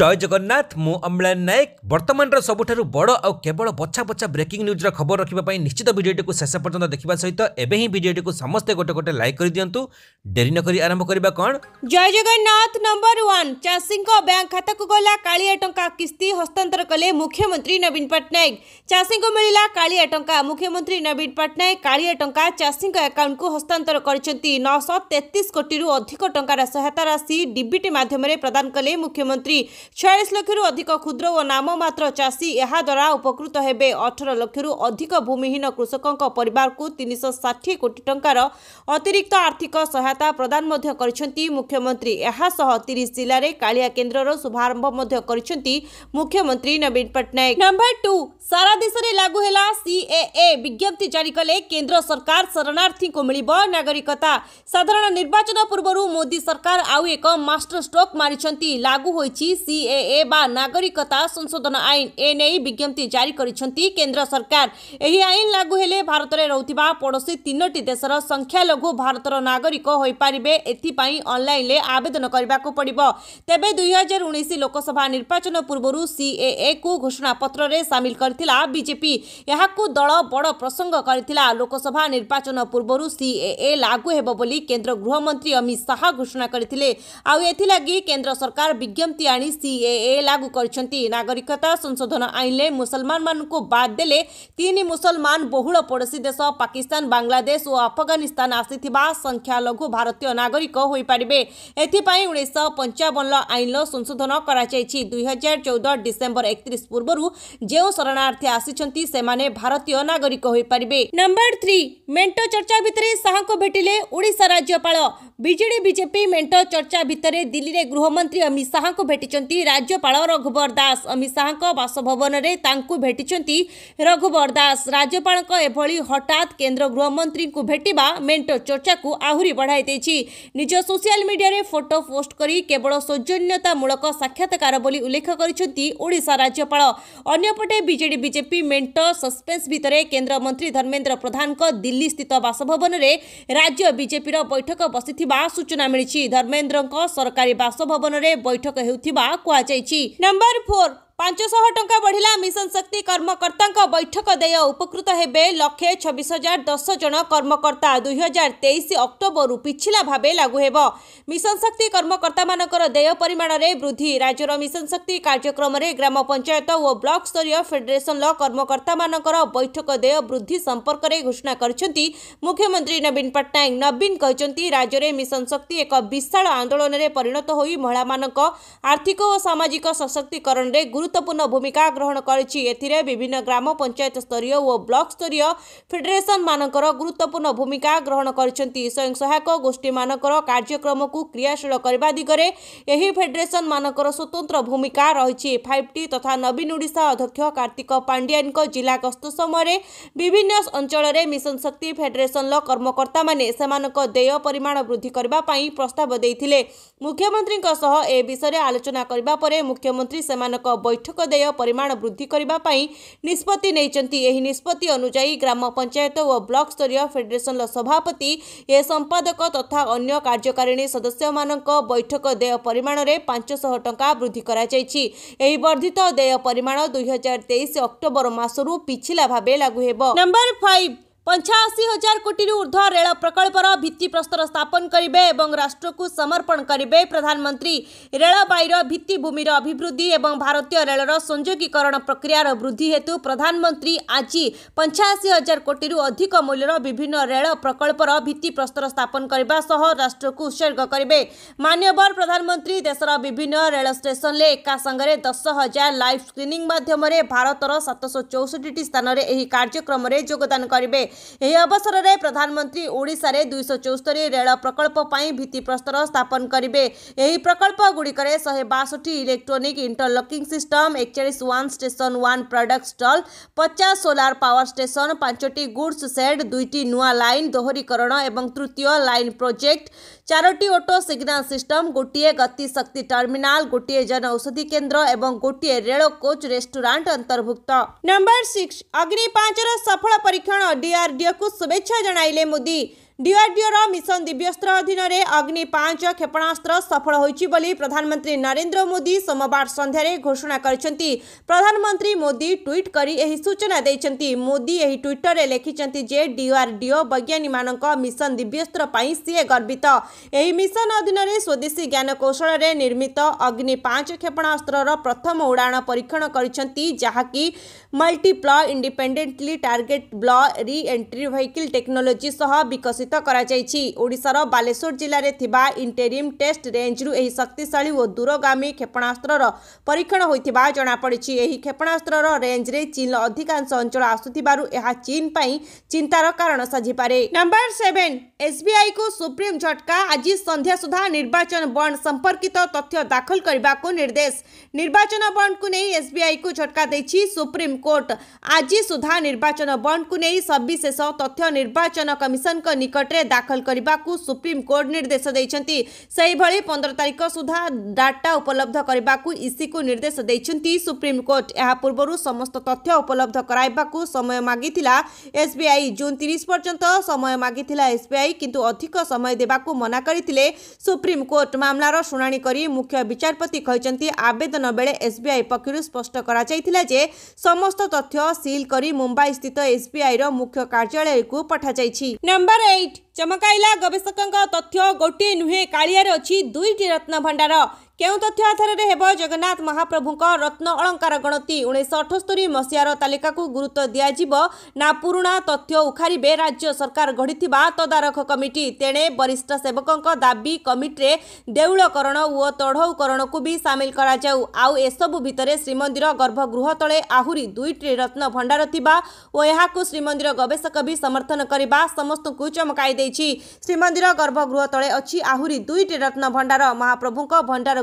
জয় জগন্নাথ মো অম্লানায়ক বর্তমানৰ সবঠৰু বড় আৰু কেৱল বচ্চা বচ্চা ব্ৰেকিং নিউজৰ খবৰ ৰখিব পাৰাই নিশ্চিত ভিডিওটো কো শেষৰ পৰ্যন্ত দেখিবা সহিত এবেই হী ভিডিওটো কো সমস্থে গট গটে লাইক কৰি দিয়ন্তু দেরি নকৰি আৰম্ভ কৰিব কোন জয় জগন্নাথ নম্বৰ 1 চাছিংকো বেংক খাতা কো গলা কালিয়া টংকা কিস্তি হস্তান্তৰ কৰলে মুখ্যমন্ত্রী নবীন পট্টনায়েক চাছিংকো مليলা কালিয়া টংকা মুখ্যমন্ত্রী নবীন পট্টনায়ে কালিয়া টংকা চাছিংকো একাউণ্ট কো হস্তান্তৰ কৰিচନ୍ତି 933 কোটিৰ অধিক টংকাৰ সহায়তা ৰাশি ডিবিটি মাধ্যমেৰে প্ৰদান কৰলে মুখ্যমন্ত্রী अधिक क्षुद्र नाम म चाहिँ यहाँ उपकृत हेर्नु अूमि कृषक अतिरिक्त आर्थिक सहायता प्रदान यहाँ तिस जस्तै कान्द्र मुख्यमंत्री नवीन पट्टनायक नम्बर लागू सारादेश सीएए विज्ञप्ति जारी कले केन्द्र सरकार निर्वाचन पूर्व मोदी सरकार आउँछ सीएए नागरिकता संशोधन आईन एने विज्ञप्ति जारी कर सरकार आईन लागू हेले भारत में रोकता पड़ोशी तीनो देशर संख्यालघु भारत नागरिक हो पारे एनल आवेदन करने को पड़ तेज हजार उन्नीस लोकसभा निर्वाचन पूर्व सीएए को घोषणा घोषणापत्र सामिल करजेपी यह दल बड़ प्रसंग कर लोकसभा निर्वाचन पूर्व सीएए लागू होबली केन्द्र गृहमंत्री अमित शाह घोषणा करते आउ एगी केन्द्र सरकार विज्ञप्ति आनी ସିଏଏ ଲାଗୁ କରିଛନ୍ତି ନାଗରିକତା ସଂଶୋଧନ ଆଇନରେ ମୁସଲମାନମାନଙ୍କୁ ବାଦ୍ ଦେଲେ ତିନି ମୁସଲମାନ ବହୁଳ ପଡ଼ୋଶୀ ଦେଶ ପାକିସ୍ତାନ ବାଂଲାଦେଶ ଓ ଆଫଗାନିସ୍ତାନ ଆସିଥିବା ସଂଖ୍ୟାଲଘୁ ଭାରତୀୟ ନାଗରିକ ହୋଇପାରିବେ ଏଥିପାଇଁ ଉଣେଇଶହ ପଞ୍ଚାବନର ଆଇନର ସଂଶୋଧନ କରାଯାଇଛି ଦୁଇହଜାର ଚଉଦ ଡିସେମ୍ବର ଏକତିରିଶ ପୂର୍ବରୁ ଯେଉଁ ଶରଣାର୍ଥୀ ଆସିଛନ୍ତି ସେମାନେ ଭାରତୀୟ ନାଗରିକ ହୋଇପାରିବେ ନମ୍ବର ଥ୍ରୀ ମେଣ୍ଟ ଚର୍ଚ୍ଚା ଭିତରେ ଶାହାଙ୍କୁ ଭେଟିଲେ ଓଡ଼ିଶା ରାଜ୍ୟପାଳ ବିଜେଡି ବିଜେପି ମେଣ୍ଟ ଚର୍ଚ୍ଚା ଭିତରେ ଦିଲ୍ଲୀରେ ଗୃହମନ୍ତ୍ରୀ ଅମିତ ଶାହାଙ୍କୁ ଭେଟିଛନ୍ତି ଦେଇଛନ୍ତି ରାଜ୍ୟପାଳ ରଘୁବର ଦାସ ଅମିତ ଶାହାଙ୍କ ବାସଭବନରେ ତାଙ୍କୁ ଭେଟିଛନ୍ତି ରଘୁବର ଦାସ ରାଜ୍ୟପାଳଙ୍କ ଏଭଳି ହଠାତ୍ କେନ୍ଦ୍ର ଗୃହମନ୍ତ୍ରୀଙ୍କୁ ଭେଟିବା ମେଣ୍ଟ ଚର୍ଚ୍ଚାକୁ ଆହୁରି ବଢ଼ାଇ ଦେଇଛି ନିଜ ସୋସିଆଲ ମିଡିଆରେ ଫଟୋ ପୋଷ୍ଟ କରି କେବଳ ସୌଜନ୍ୟତାମୂଳକ ସାକ୍ଷାତକାର ବୋଲି ଉଲ୍ଲେଖ କରିଛନ୍ତି ଓଡ଼ିଶା ରାଜ୍ୟପାଳ ଅନ୍ୟପଟେ ବିଜେଡି ବିଜେପି ମେଣ୍ଟ ସସ୍ପେନ୍ସ ଭିତରେ କେନ୍ଦ୍ରମନ୍ତ୍ରୀ ଧର୍ମେନ୍ଦ୍ର ପ୍ରଧାନଙ୍କ ଦିଲ୍ଲୀସ୍ଥିତ ବାସଭବନରେ ରାଜ୍ୟ ବିଜେପିର ବୈଠକ ବସିଥିବା ସୂଚନା ମିଳିଛି ଧର୍ମେନ୍ଦ୍ରଙ୍କ ସରକାରୀ ବାସଭବନରେ ବୈଠକ ହେଉଥିବା आपको आ जाएगी नंबर फोर पांचशह टा बढ़ला मिशन शक्ति कर्मकर्ता बैठक देय उपकृत हे लक्षे छबिश हजार दस जन कर्मकर्ता दुई हजार तेईस अक्टोबर पिछला भाव लागू हो मिशन शक्ति कर्मकर्ता देय परिमाण में वृद्धि राज्यर मिशन शक्ति कार्यक्रम में ग्राम पंचायत और ब्लक स्तर फेडेरेसन रर्मकर्ता बैठक देय वृद्धि संपर्क में घोषणा कर मुख्यमंत्री नवीन पट्टनायक नवीन कहते राज्य में मिशन शक्ति एक विशाल आंदोलन में पिणत हो महिला आर्थिक और सामाजिक सशक्तिकरण में गुतपूर्ण भूमिका ग्रहण गरिभिन्न ग्राम पञ्चायत स्तरीय ब्लक स्तरीय फेडेसन मुर्तूर्ण भूमिका ग्रहण गरिवयं सहायक गोष्ठी म कार्यक्रमको क्रियाशील फेडेरेसन म स्वतन्त्र भूमिका रह नवीन ओडा अध्यक्ष कार्तिक पाण्ड्या जिल्ला गस्त समय विभिन्न अञ्चर मिसन शक्ति फेडेरेसन र कर्मकर्ताय परिमाण वृद्धि प्रस्ताव्यमन्त्री आलोचना मुख्यमन्त्री ବୈଠକ ଦେୟ ପରିମାଣ ବୃଦ୍ଧି କରିବା ପାଇଁ ନିଷ୍ପତ୍ତି ନେଇଛନ୍ତି ଏହି ନିଷ୍ପତ୍ତି ଅନୁଯାୟୀ ଗ୍ରାମ ପଞ୍ଚାୟତ ଓ ବ୍ଲକ ସ୍ତରୀୟ ଫେଡେରେସନର ସଭାପତି ଏ ସମ୍ପାଦକ ତଥା ଅନ୍ୟ କାର୍ଯ୍ୟକାରିଣୀ ସଦସ୍ୟମାନଙ୍କ ବୈଠକ ଦେୟ ପରିମାଣରେ ପାଞ୍ଚଶହ ଟଙ୍କା ବୃଦ୍ଧି କରାଯାଇଛି ଏହି ବର୍ଦ୍ଧିତ ଦେୟ ପରିମାଣ ଦୁଇହଜାର ତେଇଶ ଅକ୍ଟୋବର ମାସରୁ ପିଛିଲା ଭାବେ ଲାଗୁ ହେବ ନମ୍ବର ଫାଇଭ୍ પંચાશી હજાર કોટીનું ઉર્ધ્વ રેળ પ્રકલ્પર ଭିତ୍ତିପ୍ରସ୍ତର ସ୍ଥାପନ କରିବେ ଏବଂ ରାଷ୍ଟ୍ରକୁ ସମର୍ପଣ କରିବେ ପ୍ରଧାନମନ୍ତ୍ରୀ ରେଳବାଇର ଭିତ୍ତିଭୂମିର ଅଭିବୃଦ୍ଧି ଏବଂ ଭାରତୀୟ ରେଳର ସଂଯୋଗୀକରଣ ପ୍ରକ୍ରିୟାର ବୃଦ୍ଧି ହେତୁ ପ୍ରଧାନମନ୍ତ୍ରୀ ଆଜି ପଞ୍ଚାଅଶୀ ହଜାର କୋଟିରୁ ଅଧିକ ମୂଲ୍ୟର ବିଭିନ୍ନ ରେଳ ପ୍ରକଳ୍ପର ଭିତ୍ତିପ୍ରସ୍ତର ସ୍ଥାପନ କରିବା ସହ ରାଷ୍ଟ୍ରକୁ ଉତ୍ସର୍ଗ କରିବେ ମାନ୍ୟବର ପ୍ରଧାନମନ୍ତ୍ରୀ ଦେଶର ବିଭିନ୍ନ ରେଳ ଷ୍ଟେସନରେ ଏକା ସାଙ୍ଗରେ ଦଶ ହଜାର ଲାଇଭ୍ ସ୍କ୍ରିନିଂ ମାଧ୍ୟମରେ ଭାରତର ସାତଶହ ଚଉଷଠିଟି ସ୍ଥାନରେ ଏହି କାର୍ଯ୍ୟକ୍ରମରେ ଯୋଗଦାନ କରିବେ ଏହି ଅବସରରେ ପ୍ରଧାନମନ୍ତ୍ରୀ ଓଡ଼ିଶାରେ ଦୁଇଶହ ଚଉସ୍ତରୀ ରେଳ ପ୍ରକଳ୍ପ ପାଇଁ ଭିତ୍ତିପ୍ରସ୍ତର ସ୍ଥାପନ କରିବେ ଏହି ପ୍ରକଳ୍ପଗୁଡ଼ିକରେ ଶହେ ବାଷଠି ଇଲେକ୍ଟ୍ରୋନିକ୍ ଇଣ୍ଟରଲକିଂ ସିଷ୍ଟମ୍ ଏକଚାଳିଶ one station one product stall ପଚାଶ ସୋଲାର ପାୱାର ଷ୍ଟେସନ୍ ପାଞ୍ଚଟି ଗୁଡ୍ସ ସେଡ୍ ଦୁଇଟି ନୂଆ ଲାଇନ୍ ଦୋହରୀକରଣ ଏବଂ ତୃତୀୟ ଲାଇନ୍ ପ୍ରୋଜେକ୍ଟ ଚାରୋଟି ଅଟୋ ସିଗ୍ନାଲ ସିଷ୍ଟମ୍ ଗୋଟିଏ ଗତି ଶକ୍ତି ଟର୍ମିନାଲ ଗୋଟିଏ ଜନ ଔଷଧି କେନ୍ଦ୍ର ଏବଂ ଗୋଟିଏ ରେଳ କୋଚ୍ ରେଷ୍ଟୁରାଣ୍ଟ ଅନ୍ତର୍ଭୁକ୍ତ ନମ୍ବର ସିକ୍ସ ଅଗ୍ନି ପାଞ୍ଚର ସଫଳ ପରୀକ୍ଷଣ ଡିଆର୍ આચાર્ય શુભેચ્છા જણાવી લે મોદી ଡିଆର୍ଡିଓର ମିଶନ ଦିବ୍ୟସ୍ତ୍ର ଅଧୀନରେ ଅଗ୍ନି ପାଞ୍ଚ କ୍ଷେପଣାସ୍ତ୍ର ସଫଳ ହୋଇଛି ବୋଲି ପ୍ରଧାନମନ୍ତ୍ରୀ ନରେନ୍ଦ୍ର ମୋଦି ସୋମବାର ସନ୍ଧ୍ୟାରେ ଘୋଷଣା କରିଛନ୍ତି ପ୍ରଧାନମନ୍ତ୍ରୀ ମୋଦି ଟ୍ୱିଟ୍ କରି ଏହି ସୂଚନା ଦେଇଛନ୍ତି ମୋଦି ଏହି ଟ୍ୱିଟରରେ ଲେଖିଛନ୍ତି ଯେ ଡିଆର୍ଡିଓ ବୈଜ୍ଞାନିକମାନଙ୍କ ମିଶନ ଦିବ୍ୟସ୍ତ୍ର ପାଇଁ ସିଏ ଗର୍ବିତ ଏହି ମିଶନ ଅଧୀନରେ ସ୍ୱଦେଶୀ ଜ୍ଞାନକୌଶଳରେ ନିର୍ମିତ ଅଗ୍ନି ପାଞ୍ଚ କ୍ଷେପଣାସ୍ତ୍ରର ପ୍ରଥମ ଉଡ଼ାଣ ପରୀକ୍ଷଣ କରିଛନ୍ତି ଯାହାକି ମଲ୍ଟିପ୍ଲ ଇଣ୍ଡିପେଣ୍ଡେଣ୍ଟଲି ଟାର୍ଗେଟ୍ ବ୍ଲ ରି ଏଣ୍ଟ୍ରି ଭେହିକିଲ୍ ଟେକ୍ନୋଲୋଜି ସହ ବିକଶିତ কিত করা جايচি ওড়িশাৰ বালেশور জিলাৰে തിবা ইনটেৰিম টেস্ট ৰেঞ্জ ৰ এই শক্তিশালী ও দূৰগামী ক্ষেপণাস্ত্ৰৰ পৰীক্ষণ হৈ থিবা জানা পৰিচি এই ক্ষেপণাস্ত্ৰৰ ৰেঞ্জৰে চীন অধিকাংশ অঞ্চল আস্থিবারু এহা চীন পাই চিন্তাৰ কাৰণ সাজি পৰে নম্বৰ 7 SBI কো সুপ্রিম ఝটকা আজি সন্ধ্যা সুধা নিৰ্বাচন বণ্ড সম্পৰ্কিত তথ্য দাখিল কৰিবাকো নিৰদেশ নিৰ্বাচন বণ্ড কো নেহি SBI কো ఝটকা दैচি সুপ্রিম কোর্ট আজি সুধা নিৰ্বাচন বণ্ড কো নেহি সববিশেষ তথ্য নিৰ্বাচন কমিছন কো ନିକଟରେ ଦାଖଲ କରିବାକୁ ସୁପ୍ରିମକୋର୍ଟ ନିର୍ଦ୍ଦେଶ ଦେଇଛନ୍ତି ସେହିଭଳି ପନ୍ଦର ତାରିଖ ସୁଦ୍ଧା ଡାଟା ଉପଲବ୍ଧ କରିବାକୁ ଇସିକୁ ନିର୍ଦ୍ଦେଶ ଦେଇଛନ୍ତି ସୁପ୍ରିମକୋର୍ଟ ଏହା ପୂର୍ବରୁ ସମସ୍ତ ତଥ୍ୟ ଉପଲବ୍ଧ କରାଇବାକୁ ସମୟ ମାଗିଥିଲା ଏସ୍ବିଆଇ ଜୁନ୍ ତିରିଶ ପର୍ଯ୍ୟନ୍ତ ସମୟ ମାଗିଥିଲା ଏସ୍ବିଆଇ କିନ୍ତୁ ଅଧିକ ସମୟ ଦେବାକୁ ମନା କରିଥିଲେ ସୁପ୍ରିମକୋର୍ଟ ମାମଲାର ଶୁଣାଣି କରି ମୁଖ୍ୟ ବିଚାରପତି କହିଛନ୍ତି ଆବେଦନ ବେଳେ ଏସ୍ବିଆଇ ପକ୍ଷରୁ ସ୍ପଷ୍ଟ କରାଯାଇଥିଲା ଯେ ସମସ୍ତ ତଥ୍ୟ ସିଲ୍ କରି ମୁମ୍ବାଇ ସ୍ଥିତ ଏସ୍ବିଆଇର ମୁଖ୍ୟ କାର୍ଯ୍ୟାଳୟକୁ ପଠାଯାଇଛି ନମ୍ବର ଏଇ ସାଇଟ୍ ଚମକାଇଲା ଗବେଷକଙ୍କ ତଥ୍ୟ ଗୋଟିଏ ନୁହେଁ କାଳିଆରେ ଅଛି ଦୁଇଟି ରତ୍ନଭଣ୍ଡାର କେଉଁ ତଥ୍ୟ ଆଧାରରେ ହେବ ଜଗନ୍ନାଥ ମହାପ୍ରଭୁଙ୍କ ରତ୍ନ ଅଳଙ୍କାର ଗଣତି ଉଣେଇଶହ ଅଠସ୍ତରୀ ମସିହାର ତାଲିକାକୁ ଗୁରୁତ୍ୱ ଦିଆଯିବ ନା ପୁରୁଣା ତଥ୍ୟ ଉଖାରିବେ ରାଜ୍ୟ ସରକାର ଗଢ଼ିଥିବା ତଦାରଖ କମିଟି ତେଣେ ବରିଷ୍ଠ ସେବକଙ୍କ ଦାବି କମିଟିରେ ଦେଉଳକରଣ ଓ ତଢ଼ଉକରଣକୁ ବି ସାମିଲ କରାଯାଉ ଆଉ ଏସବୁ ଭିତରେ ଶ୍ରୀମନ୍ଦିର ଗର୍ଭଗୃହ ତଳେ ଆହୁରି ଦୁଇଟି ରତ୍ନ ଭଣ୍ଡାର ଥିବା ଓ ଏହାକୁ ଶ୍ରୀମନ୍ଦିର ଗବେଷକ ବି ସମର୍ଥନ କରିବା ସମସ୍ତଙ୍କୁ ଚମକାଇ ଦେଇଛି ଶ୍ରୀମନ୍ଦିର ଗର୍ଭଗୃହ ତଳେ ଅଛି ଆହୁରି ଦୁଇଟି ରତ୍ନ ଭଣ୍ଡାର ମହାପ୍ରଭୁଙ୍କ ଭଣ୍ଡାର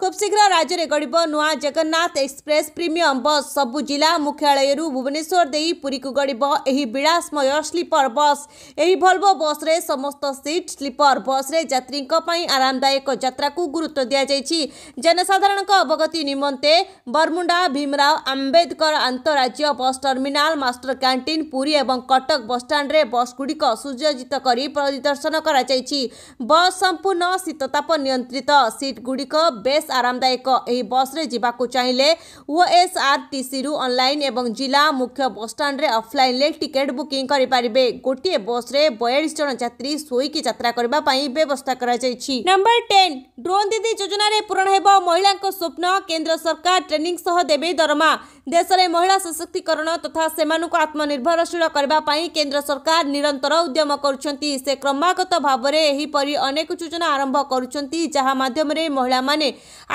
ଖୁବ୍ ଶୀଘ୍ର ରାଜ୍ୟରେ ଗଢ଼ିବ ନୂଆ ଜଗନ୍ନାଥ ଏକ୍ସପ୍ରେସ୍ ପ୍ରିମିୟମ୍ ବସ୍ ସବୁ ଜିଲ୍ଲା ମୁଖ୍ୟାଳୟରୁ ଭୁବନେଶ୍ୱର ଦେଇ ପୁରୀକୁ ଗଢ଼ିବ ଏହି ବିଳାସମୟ ସ୍ଲିପର ବସ୍ ଏହି ଭଲ୍ବ ବସ୍ରେ ସମସ୍ତ ସିଟ୍ ସ୍ଲିପର ବସ୍ରେ ଯାତ୍ରୀଙ୍କ ପାଇଁ ଆରାମଦାୟକ ଯାତ୍ରାକୁ ଗୁରୁତ୍ୱ ଦିଆଯାଇଛି ଜନସାଧାରଣଙ୍କ ଅବଗତି ନିମନ୍ତେ ବରମୁଣ୍ଡା ଭୀମରାଓ ଆମ୍ବେଦକର ଆନ୍ତଃରାଜ୍ୟ bus terminal master canteen Puri ଏବଂ କଟକ ବସ୍ଷ୍ଟାଣ୍ଡରେ ବସ୍ଗୁଡ଼ିକ ସୁଜଜିତ କରି ପରିଦର୍ଶନ କରାଯାଇଛି ବସ୍ ସମ୍ପୂର୍ଣ୍ଣ ଶୀତତାପ ନିୟନ୍ତ୍ରିତ ସିଟ୍ଗୁଡ଼ିକ ବେଶ୍ ବେଶ୍ ଆରାମଦାୟକ ଏହି ବସ୍ରେ ଯିବାକୁ ଚାହିଁଲେ ଓଏସ୍ଆର୍ଟିସିରୁ ଅନଲାଇନ୍ ଏବଂ ଜିଲ୍ଲା ମୁଖ୍ୟ ବସ୍ଷ୍ଟାଣ୍ଡରେ ଅଫ୍ଲାଇନ୍ରେ ଟିକେଟ୍ ବୁକିଂ କରିପାରିବେ ଗୋଟିଏ ବସ୍ରେ ବୟାଳିଶ ଜଣ ଯାତ୍ରୀ ଶୋଇକି ଯାତ୍ରା କରିବା ପାଇଁ ବ୍ୟବସ୍ଥା କରାଯାଇଛି ନମ୍ବର ଟେନ୍ ଡ୍ରୋନ୍ ଦିଦି ଯୋଜନାରେ ପୂରଣ ହେବ ମହିଳାଙ୍କ ସ୍ୱପ୍ନ କେନ୍ଦ୍ର ସରକାର ଟ୍ରେନିଂ ସହ ଦେବେ ଦରମା ଦେଶରେ ମହିଳା ସଶକ୍ତିକରଣ ତଥା ସେମାନଙ୍କୁ ଆତ୍ମନିର୍ଭରଶୀଳ କରିବା ପାଇଁ କେନ୍ଦ୍ର ସରକାର ନିରନ୍ତର ଉଦ୍ୟମ କରୁଛନ୍ତି ସେ କ୍ରମାଗତ ଭାବରେ ଏହିପରି ଅନେକ ଯୋଜନା ଆରମ୍ଭ କରୁଛନ୍ତି ଯାହା ମାଧ୍ୟମରେ ମହିଳାମାନେ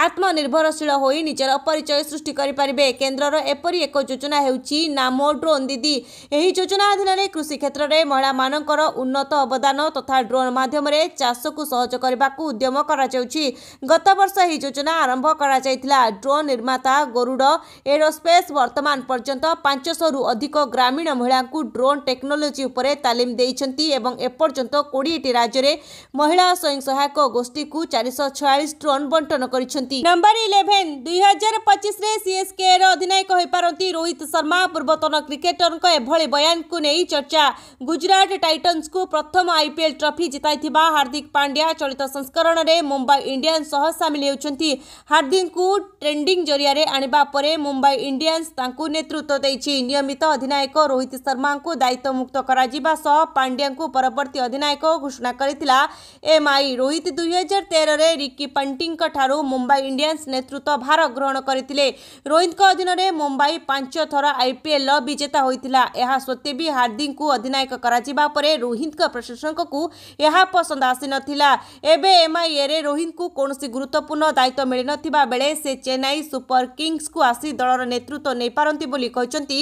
ଆତ୍ମନିର୍ଭରଶୀଳ ହୋଇ ନିଜର ପରିଚୟ ସୃଷ୍ଟି କରିପାରିବେ କେନ୍ଦ୍ରର ଏପରି ଏକ ଯୋଜନା ହେଉଛି ନାମୋ ଡ୍ରୋନ୍ ଦିଦି ଏହି ଯୋଜନା ଅଧୀନରେ କୃଷି କ୍ଷେତ୍ରରେ ମହିଳାମାନଙ୍କର ଉନ୍ନତ ଅବଦାନ ତଥା ଡ୍ରୋନ୍ ମାଧ୍ୟମରେ ଚାଷକୁ ସହଜ କରିବାକୁ ଉଦ୍ୟମ କରାଯାଉଛି ଗତବର୍ଷ ଏହି ଯୋଜନା ଆରମ୍ଭ କରାଯାଇଥିଲା ଡ୍ରୋନ୍ ନିର୍ମାତା ଗରୁଡ଼ ଏରୋସ୍ପେସ୍ ବର୍ତ୍ତମାନ ପର୍ଯ୍ୟନ୍ତ ପାଞ୍ଚଶହରୁ ଅଧିକ ଗ୍ରାମୀଣ ମହିଳାଙ୍କୁ ଡ୍ରୋନ୍ ଟେକ୍ନୋଲୋଜି ଉପରେ ତାଲିମ ଦେଇଛନ୍ତି ଏବଂ ଏପର୍ଯ୍ୟନ୍ତ କୋଡ଼ିଏଟି ରାଜ୍ୟରେ ମହିଳା ସ୍ୱୟଂ ସହାୟକ ଗୋଷ୍ଠୀକୁ ଚାରିଶହ ଛୟାଳିଶ ଡ୍ରୋନ୍ ବଣ୍ଟନ କରିଛନ୍ତି नंबर इलेवेन हो पारती रोहित शर्मा पूर्वतन क्रिकेटर बयान को नहीं चर्चा गुजरात टाइटन्स को प्रथम आईपीएल ट्रफी जीताई हार्दिक पांड्या चलित संस्करण में मुंबई इंडियांस सामिल होती हार्दिक को ट्रेडिंग जरिया आने पर मुंबई इंडियांस नेतृत्व नियमित अधिनायक रोहित शर्मा को दायित्व दायित्वमुक्त पांड्या को परवर्त अधिनायक घोषणा करोहित दुई हजार तेरह रिकी पंटी ठारू ମୁମ୍ବାଇ ଇଣ୍ଡିଆନ୍ସ ନେତୃତ୍ୱ ଭାର ଗ୍ରହଣ କରିଥିଲେ ରୋହିତଙ୍କ ଅଧୀନରେ ମୁମ୍ବାଇ ପାଞ୍ଚ ଥର ଆଇପିଏଲ୍ର ବିଜେତା ହୋଇଥିଲା ଏହା ସତ୍ତ୍ୱେ ବି ହାର୍ଦ୍ଦିକଙ୍କୁ ଅଧିନାୟକ କରାଯିବା ପରେ ରୋହିତଙ୍କ ପ୍ରଶଂସକଙ୍କୁ ଏହା ପସନ୍ଦ ଆସିନଥିଲା ଏବେ ଏମ୍ଆଇଏରେ ରୋହିତଙ୍କୁ କୌଣସି ଗୁରୁତ୍ୱପୂର୍ଣ୍ଣ ଦାୟିତ୍ୱ ମିଳିନଥିବା ବେଳେ ସେ ଚେନ୍ନାଇ ସୁପର କିଙ୍ଗସକୁ ଆସି ଦଳର ନେତୃତ୍ୱ ନେଇପାରନ୍ତି ବୋଲି କହିଛନ୍ତି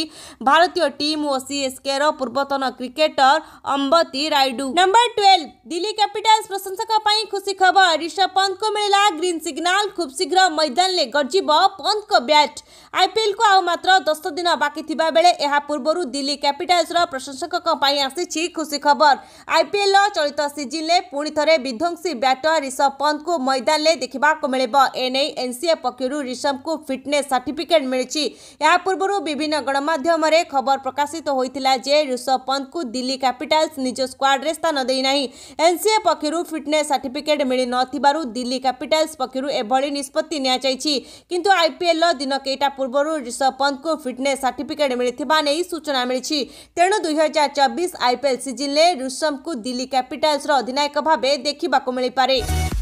ଭାରତୀୟ ଟିମ୍ ଓ ସିଏସ୍କେର ପୂର୍ବତନ cricketer Ambati Rayudu number twelve Delhi capitals ପ୍ରଶଂସକ ପାଇଁ ଖୁସି ଖବର ରିଷଭ ପନ୍ତଙ୍କୁ ମିଳିଲା ଗ୍ରୀନ୍ ସିଗ୍ନାଲ ଇଂଲଣ୍ଡ ଖୁବ୍ ଶୀଘ୍ର ମୈଦାନରେ ଗର୍ଜିବ ପନ୍ତଙ୍କ ବ୍ୟାଟ୍ ଆଇପିଏଲ୍କୁ ଆଉ ମାତ୍ର ଦଶ ଦିନ ବାକି ଥିବାବେଳେ ଏହା ପୂର୍ବରୁ ଦିଲ୍ଲୀ କ୍ୟାପିଟାଲ୍ସର ପ୍ରଶଂସକଙ୍କ ପାଇଁ ଆସିଛି ଖୁସି ଖବର ଆଇପିଏଲ୍ର ଚଳିତ ସିଜିନ୍ରେ ପୁଣି ଥରେ ବିଧ୍ୱଂସୀ ବ୍ୟାଟର ରିଷଭ ପନ୍ତଙ୍କୁ ମୈଦାନରେ ଦେଖିବାକୁ ମିଳିବ ଏନେଇ ଏନ୍ସିଏ ପକ୍ଷରୁ ରିଷଭଙ୍କୁ ଫିଟ୍ନେସ୍ ସାର୍ଟିଫିକେଟ୍ ମିଳିଛି ଏହା ପୂର୍ବରୁ ବିଭିନ୍ନ ଗଣମାଧ୍ୟମରେ ଖବର ପ୍ରକାଶିତ ହୋଇଥିଲା ଯେ ରିଷଭ ପନ୍ତଙ୍କୁ ଦିଲ୍ଲୀ କ୍ୟାପିଟାଲ୍ସ ନିଜ ସ୍କ୍ୱାଡ୍ରେ ସ୍ଥାନ ଦେଇନାହିଁ ଏନ୍ସିଏ ପକ୍ଷରୁ ଫିଟ୍ନେସ୍ ସାର୍ଟିଫିକେଟ୍ ମିଳିନଥିବାରୁ ଦିଲ୍ଲୀ କ୍ୟାପିଟାଲ୍ସ ପକ୍ଷରୁ ଏଭଳି भली निष्पत्ति किंतु आईपीएल दिन कईटा पूर्व ऋषभ पंत को फिटनेस सार्टिफिकेट मिलता नहीं सूचना मिली तेणु दुई हजार चबीश आईपीएल सीजन में ऋषभ को दिल्ली कैपिटाल्स अधिनायक भाव देखा मिलपे